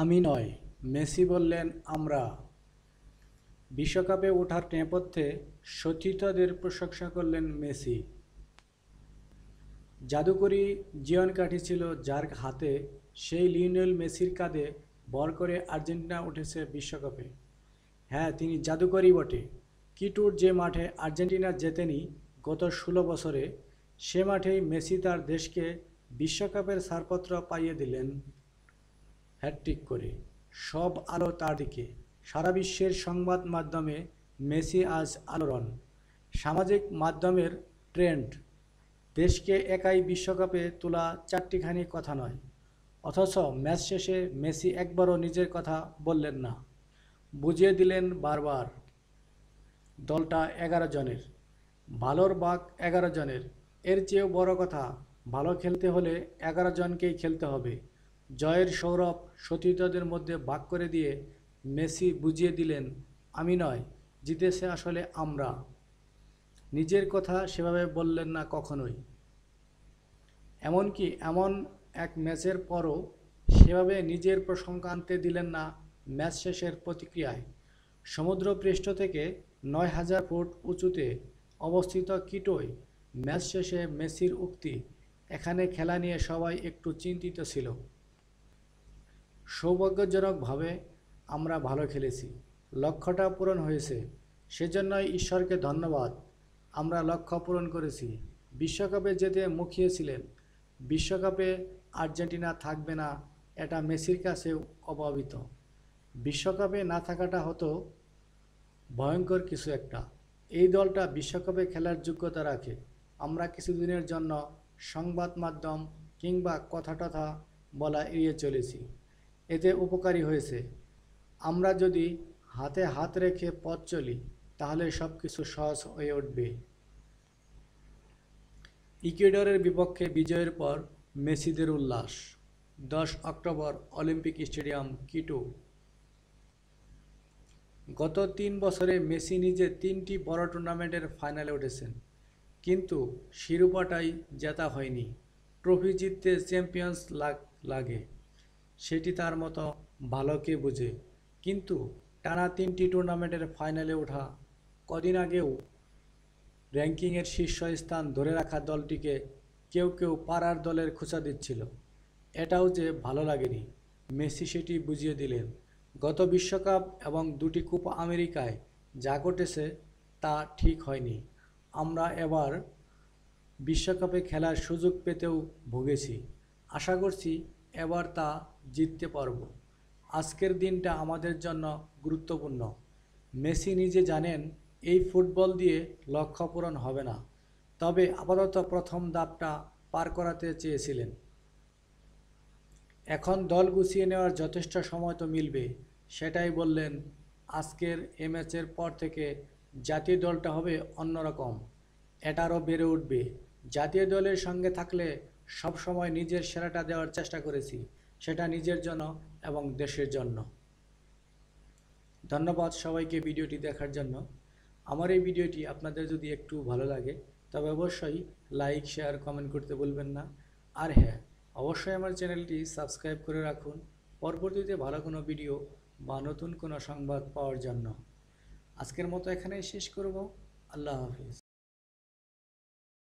আমি নয় মেসি বললেন আমরা বিশ্বকাপে ওঠার নেপথ্যে সতীর্থদের প্রশংসা করলেন মেসি জাদুকরি জীবন কাটিছিল যার হাতে সেই লিওনেল মেসির কাঁধে বর করে আর্জেন্টিনা উঠেছে বিশ্বকাপে হ্যাঁ তিনি জাদুকরি বটে কিটুর যে মাঠে আর্জেন্টিনা জেতেনি গত ষোলো বছরে সে মাঠেই মেসি তার দেশকে বিশ্বকাপের ছাড়পত্র পাইয়ে দিলেন হ্যাটট্রিক করে সব আলো তার দিকে সারা বিশ্বের সংবাদ মাধ্যমে মেসি আজ আলোড়ন সামাজিক মাধ্যমের ট্রেন্ড দেশকে একাই বিশ্বকাপে তোলা চারটিখানি কথা নয় অথচ ম্যাচ শেষে মেসি একবারও নিজের কথা বললেন না বুঝিয়ে দিলেন বারবার দলটা এগারো জনের ভালোর বাক এগারো জনের এর চেয়েও বড় কথা ভালো খেলতে হলে এগারো জনকেই খেলতে হবে জয়ের সৌরভ সতীর্থদের মধ্যে ভাগ করে দিয়ে মেসি বুঝিয়ে দিলেন আমি নয় জিতেছে আসলে আমরা নিজের কথা সেভাবে বললেন না কখনোই এমনকি এমন এক ম্যাচের পরও সেভাবে নিজের প্রসঙ্গ আনতে দিলেন না ম্যাচ শেষের প্রতিক্রিয়ায় সমুদ্রপৃষ্ঠ থেকে নয় হাজার ফুট উঁচুতে অবস্থিত কিটোয় ম্যাচ শেষে মেসির উক্তি এখানে খেলা নিয়ে সবাই একটু চিন্তিত ছিল সৌভাগ্যজনকভাবে আমরা ভালো খেলেছি লক্ষ্যটা পূরণ হয়েছে সেজন্য ঈশ্বরকে ধন্যবাদ আমরা লক্ষ্য পূরণ করেছি বিশ্বকাপে যেতে মুখিয়েছিলেন বিশ্বকাপে আর্জেন্টিনা থাকবে না এটা মেসির কাছে অভাবিত বিশ্বকাপে না থাকাটা হতো ভয়ঙ্কর কিছু একটা এই দলটা বিশ্বকাপে খেলার যোগ্যতা রাখে আমরা কিছুদিনের জন্য সংবাদ মাধ্যম কিংবা কথা টথা বলা এড়িয়ে চলেছি এতে উপকারী হয়েছে আমরা যদি হাতে হাত রেখে পথ চলি তাহলে সব কিছু সহজ হয়ে উঠবে ইকুয়েডরের বিপক্ষে বিজয়ের পর মেসিদের উল্লাস দশ অক্টোবর অলিম্পিক স্টেডিয়াম কিটো গত তিন বছরে মেসি নিজে তিনটি বড় টুর্নামেন্টের ফাইনালে উঠেছেন কিন্তু শিরোপাটাই জেতা হয়নি ট্রফি জিততে চ্যাম্পিয়ন্স লাগে সেটি তার মতো ভালোকে বুঝে কিন্তু টানা তিনটি টুর্নামেন্টের ফাইনালে ওঠা কদিন আগেও র্যাঙ্কিংয়ের শীর্ষস্থান ধরে রাখা দলটিকে কেউ কেউ পাড়ার দলের খোঁচা দিচ্ছিল এটাও যে ভালো লাগেনি মেসি সেটি বুঝিয়ে দিলেন গত বিশ্বকাপ এবং দুটি কুপ আমেরিকায় যা ঘটেছে তা ঠিক হয়নি আমরা এবার বিশ্বকাপে খেলার সুযোগ পেতেও ভুগেছি আশা করছি এবার তা জিততে পারব আজকের দিনটা আমাদের জন্য গুরুত্বপূর্ণ মেসি নিজে জানেন এই ফুটবল দিয়ে লক্ষ্য পূরণ হবে না তবে আপাতত প্রথম দাপটা পার করাতে চেয়েছিলেন এখন দল গুছিয়ে নেওয়ার যথেষ্ট সময় তো মিলবে সেটাই বললেন আজকের এ ম্যাচের পর থেকে জাতীয় দলটা হবে অন্যরকম এটারও বেড়ে উঠবে জাতীয় দলের সঙ্গে থাকলে সব সময় নিজের সেরাটা দেওয়ার চেষ্টা করেছি সেটা নিজের জন্য এবং দেশের জন্য ধন্যবাদ সবাইকে ভিডিওটি দেখার জন্য আমার এই ভিডিওটি আপনাদের যদি একটু ভালো লাগে তবে অবশ্যই লাইক শেয়ার কমেন্ট করতে বলবেন না আর হ্যাঁ অবশ্যই আমার চ্যানেলটি সাবস্ক্রাইব করে রাখুন পরবর্তীতে ভালো কোনো ভিডিও বা নতুন কোনো সংবাদ পাওয়ার জন্য আজকের মতো এখানেই শেষ করব আল্লাহ হাফিজ